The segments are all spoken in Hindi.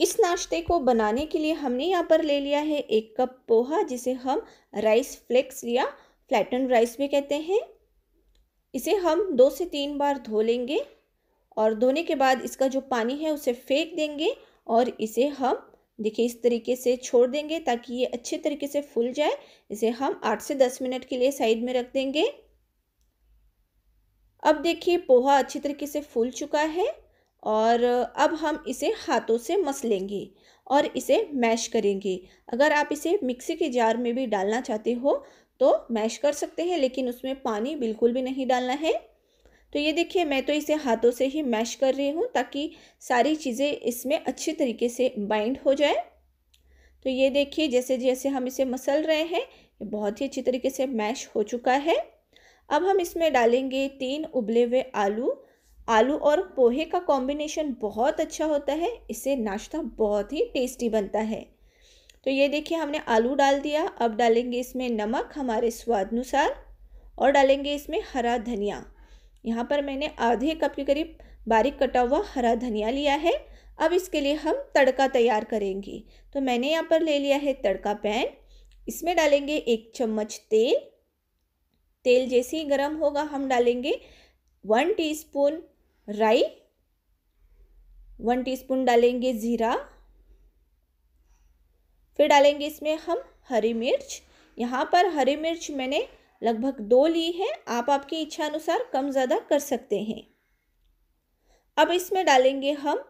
इस नाश्ते को बनाने के लिए हमने यहाँ पर ले लिया है एक कप पोहा जिसे हम राइस फ्लेक्स या फ्लैटन राइस भी कहते हैं इसे हम दो से तीन बार धो लेंगे और धोने के बाद इसका जो पानी है उसे फेंक देंगे और इसे हम देखिए इस तरीके से छोड़ देंगे ताकि ये अच्छे तरीके से फूल जाए इसे हम आठ से दस मिनट के लिए साइड में रख देंगे अब देखिए पोहा अच्छी तरीके से फूल चुका है और अब हम इसे हाथों से मस लेंगे और इसे मैश करेंगे अगर आप इसे मिक्सी के जार में भी डालना चाहते हो तो मैश कर सकते हैं लेकिन उसमें पानी बिल्कुल भी नहीं डालना है तो ये देखिए मैं तो इसे हाथों से ही मैश कर रही हूँ ताकि सारी चीज़ें इसमें अच्छे तरीके से बाइंड हो जाए तो ये देखिए जैसे जैसे हम इसे मसल रहे हैं ये बहुत ही अच्छी तरीके से मैश हो चुका है अब हम इसमें डालेंगे तीन उबले हुए आलू आलू और पोहे का कॉम्बिनेशन बहुत अच्छा होता है इससे नाश्ता बहुत ही टेस्टी बनता है तो ये देखिए हमने आलू डाल दिया अब डालेंगे इसमें नमक हमारे स्वाद अनुसार और डालेंगे इसमें हरा धनिया यहाँ पर मैंने आधे कप के करीब बारीक कटा हुआ हरा धनिया लिया है अब इसके लिए हम तड़का तैयार करेंगे तो मैंने यहाँ पर ले लिया है तड़का पैन इसमें डालेंगे एक चम्मच तेल तेल जैसे ही गर्म होगा हम डालेंगे वन टीस्पून राई वन टीस्पून डालेंगे ज़ीरा फिर डालेंगे इसमें हम हरी मिर्च यहाँ पर हरी मिर्च मैंने लगभग दो ली है आप आपकी इच्छा अनुसार कम ज़्यादा कर सकते हैं अब इसमें डालेंगे हम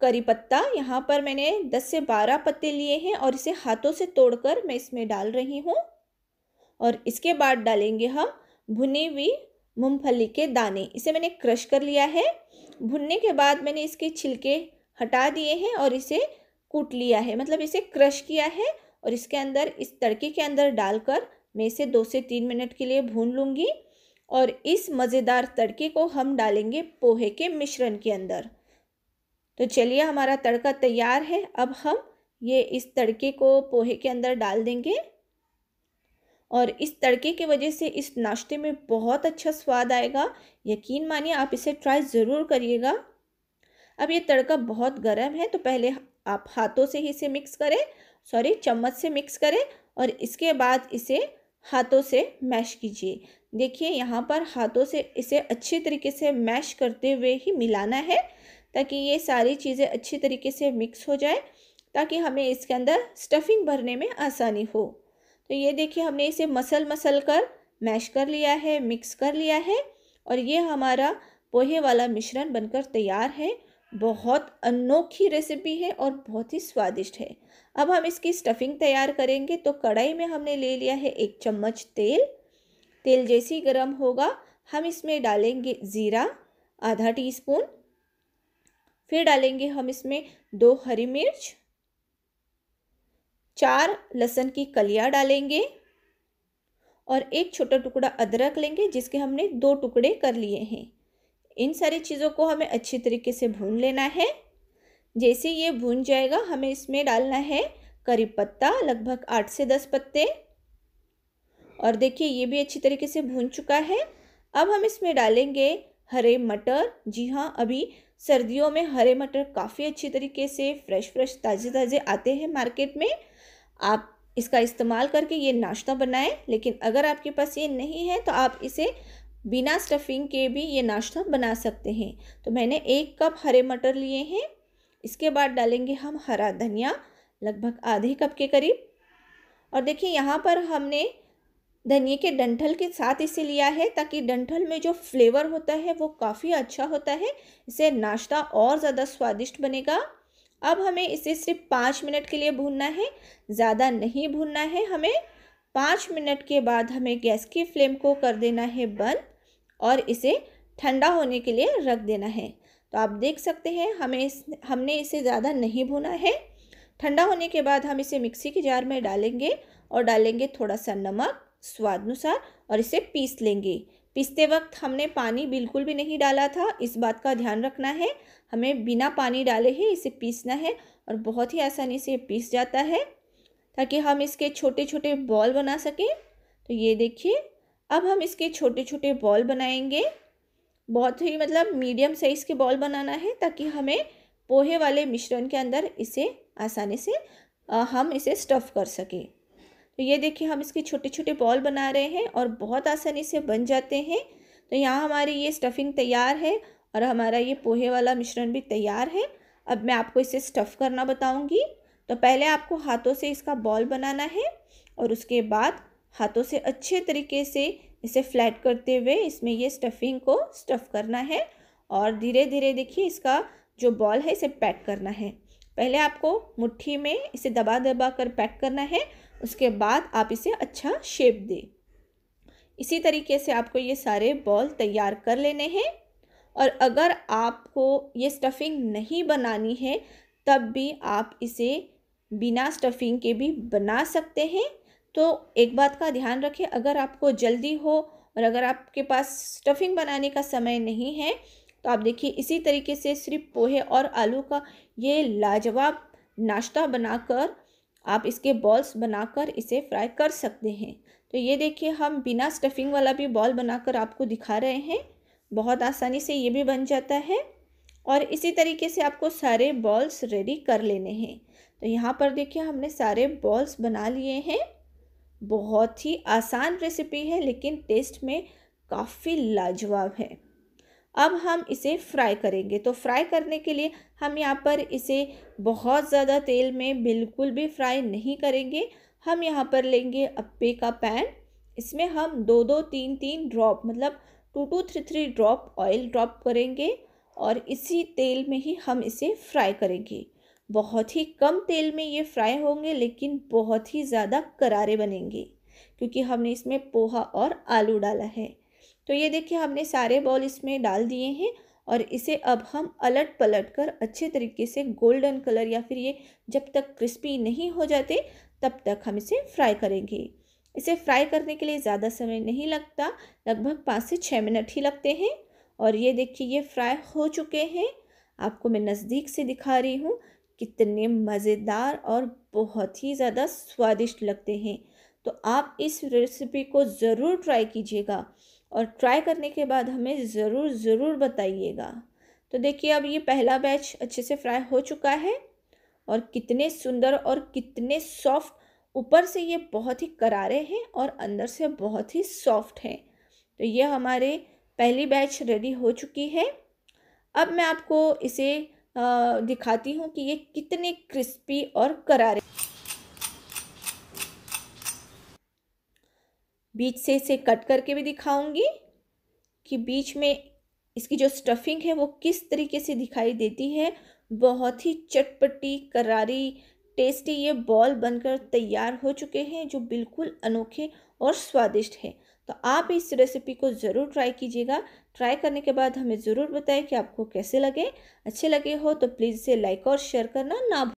करी पत्ता यहाँ पर मैंने दस से बारह पत्ते लिए हैं और इसे हाथों से तोड़कर मैं इसमें डाल रही हूँ और इसके बाद डालेंगे हम भुनी हुई मूंगफली के दाने इसे मैंने क्रश कर लिया है भुनने के बाद मैंने इसके छिलके हटा दिए हैं और इसे कूट लिया है मतलब इसे क्रश किया है और इसके अंदर इस तड़के के अंदर डालकर मैं इसे दो से तीन मिनट के लिए भून लूँगी और इस मज़ेदार तड़के को हम डालेंगे पोहे के मिश्रण के अंदर तो चलिए हमारा तड़का तैयार है अब हम ये इस तड़के को पोहे के अंदर डाल देंगे और इस तड़के के वजह से इस नाश्ते में बहुत अच्छा स्वाद आएगा यकीन मानिए आप इसे ट्राई ज़रूर करिएगा अब ये तड़का बहुत गर्म है तो पहले आप हाथों से ही इसे मिक्स करें सॉरी चम्मच से मिक्स करें और इसके बाद इसे हाथों से मैश कीजिए देखिए यहाँ पर हाथों से इसे अच्छे तरीके से मैश करते हुए ही मिलाना है ताकि ये सारी चीज़ें अच्छे तरीके से मिक्स हो जाए ताकि हमें इसके अंदर स्टफिंग भरने में आसानी हो तो ये देखिए हमने इसे मसल मसल कर मैश कर लिया है मिक्स कर लिया है और ये हमारा पोहे वाला मिश्रण बनकर तैयार है बहुत अनोखी रेसिपी है और बहुत ही स्वादिष्ट है अब हम इसकी स्टफिंग तैयार करेंगे तो कढ़ाई में हमने ले लिया है एक चम्मच तेल तेल जैसे ही गर्म होगा हम इसमें डालेंगे ज़ीरा आधा टीस्पून फिर डालेंगे हम इसमें दो हरी मिर्च चार लहसुन की कलियाँ डालेंगे और एक छोटा टुकड़ा अदरक लेंगे जिसके हमने दो टुकड़े कर लिए हैं इन सारी चीज़ों को हमें अच्छी तरीके से भून लेना है जैसे ये भून जाएगा हमें इसमें डालना है करी पत्ता लगभग आठ से दस पत्ते और देखिए ये भी अच्छी तरीके से भून चुका है अब हम इसमें डालेंगे हरे मटर जी हाँ अभी सर्दियों में हरे मटर काफ़ी अच्छी तरीके से फ्रेश फ्रेश ताज़े ताज़े आते हैं मार्केट में आप इसका इस्तेमाल करके ये नाश्ता बनाएं लेकिन अगर आपके पास ये नहीं है तो आप इसे बिना स्टफिंग के भी ये नाश्ता बना सकते हैं तो मैंने एक कप हरे मटर लिए हैं इसके बाद डालेंगे हम हरा धनिया लगभग आधे कप के करीब और देखिए यहाँ पर हमने धनिए के डंठल के साथ इसे लिया है ताकि डंठल में जो फ्लेवर होता है वो काफ़ी अच्छा होता है इसे नाश्ता और ज़्यादा स्वादिष्ट बनेगा अब हमें इसे सिर्फ पाँच मिनट के लिए भूनना है ज़्यादा नहीं भूनना है हमें पाँच मिनट के बाद हमें गैस की फ्लेम को कर देना है बंद और इसे ठंडा होने के लिए रख देना है तो आप देख सकते हैं हमें इस हमने इसे ज़्यादा नहीं भुना है ठंडा होने के बाद हम इसे मिक्सी के जार में डालेंगे और डालेंगे थोड़ा सा नमक स्वाद अनुसार और इसे पीस लेंगे पिसते वक्त हमने पानी बिल्कुल भी नहीं डाला था इस बात का ध्यान रखना है हमें बिना पानी डाले ही इसे पीसना है और बहुत ही आसानी से पीस जाता है ताकि हम इसके छोटे छोटे बॉल बना सकें तो ये देखिए अब हम इसके छोटे छोटे बॉल बनाएंगे बहुत ही मतलब मीडियम साइज़ के बॉल बनाना है ताकि हमें पोहे वाले मिश्रण के अंदर इसे आसानी से हम इसे स्टफ़ कर सकें तो ये देखिए हम इसके छोटे छोटे बॉल बना रहे हैं और बहुत आसानी से बन जाते हैं तो यहाँ हमारी ये स्टफिंग तैयार है और हमारा ये पोहे वाला मिश्रण भी तैयार है अब मैं आपको इसे स्टफ़ करना बताऊँगी तो पहले आपको हाथों से इसका बॉल बनाना है और उसके बाद हाथों से अच्छे तरीके से इसे फ्लैट करते हुए इसमें ये स्टफिंग को स्टफ़ करना है और धीरे धीरे देखिए इसका जो बॉल है इसे पैक करना है पहले आपको मुट्ठी में इसे दबा दबा कर पैक करना है उसके बाद आप इसे अच्छा शेप दें इसी तरीके से आपको ये सारे बॉल तैयार कर लेने हैं और अगर आपको ये स्टफिंग नहीं बनानी है तब भी आप इसे बिना स्टफिंग के भी बना सकते हैं तो एक बात का ध्यान रखें अगर आपको जल्दी हो और अगर आपके पास स्टफिंग बनाने का समय नहीं है तो आप देखिए इसी तरीके से सिर्फ पोहे और आलू का ये लाजवाब नाश्ता बनाकर आप इसके बॉल्स बनाकर इसे फ्राई कर सकते हैं तो ये देखिए हम बिना स्टफिंग वाला भी बॉल बनाकर आपको दिखा रहे हैं बहुत आसानी से ये भी बन जाता है और इसी तरीके से आपको सारे बॉल्स रेडी कर लेने हैं तो यहाँ पर देखिए हमने सारे बॉल्स बना लिए हैं बहुत ही आसान रेसिपी है लेकिन टेस्ट में काफ़ी लाजवाब है अब हम इसे फ्राई करेंगे तो फ्राई करने के लिए हम यहाँ पर इसे बहुत ज़्यादा तेल में बिल्कुल भी फ्राई नहीं करेंगे हम यहाँ पर लेंगे अप्पे का पैन इसमें हम दो दो तीन तीन ड्रॉप मतलब two two three three drop oil drop करेंगे और इसी तेल में ही हम इसे फ्राई करेंगे बहुत ही कम तेल में ये फ्राई होंगे लेकिन बहुत ही ज़्यादा करारे बनेंगे क्योंकि हमने इसमें पोहा और आलू डाला है तो ये देखिए हमने सारे बॉल इसमें डाल दिए हैं और इसे अब हम अलट पलट कर अच्छे तरीके से गोल्डन कलर या फिर ये जब तक क्रिस्पी नहीं हो जाते तब तक हम इसे फ्राई करेंगे इसे फ्राई करने के लिए ज़्यादा समय नहीं लगता लगभग पाँच से छः मिनट ही लगते हैं और ये देखिए ये फ्राई हो चुके हैं आपको मैं नज़दीक से दिखा रही हूँ कितने मज़ेदार और बहुत ही ज़्यादा स्वादिष्ट लगते हैं तो आप इस रेसिपी को ज़रूर ट्राई कीजिएगा और ट्राई करने के बाद हमें ज़रूर ज़रूर बताइएगा तो देखिए अब ये पहला बैच अच्छे से फ्राई हो चुका है और कितने सुंदर और कितने सॉफ्ट ऊपर से ये बहुत ही करारे हैं और अंदर से बहुत ही सॉफ्ट हैं तो ये हमारे पहली बैच रेडी हो चुकी है अब मैं आपको इसे दिखाती हूँ कि ये कितने क्रिस्पी और करारे बीच से इसे कट करके भी दिखाऊंगी कि बीच में इसकी जो स्टफिंग है वो किस तरीके से दिखाई देती है बहुत ही चटपटी करारी टेस्टी ये बॉल बनकर तैयार हो चुके हैं जो बिल्कुल अनोखे और स्वादिष्ट है तो आप इस रेसिपी को ज़रूर ट्राई कीजिएगा ट्राई करने के बाद हमें ज़रूर बताएं कि आपको कैसे लगे अच्छे लगे हो तो प्लीज़ इसे लाइक और शेयर करना ना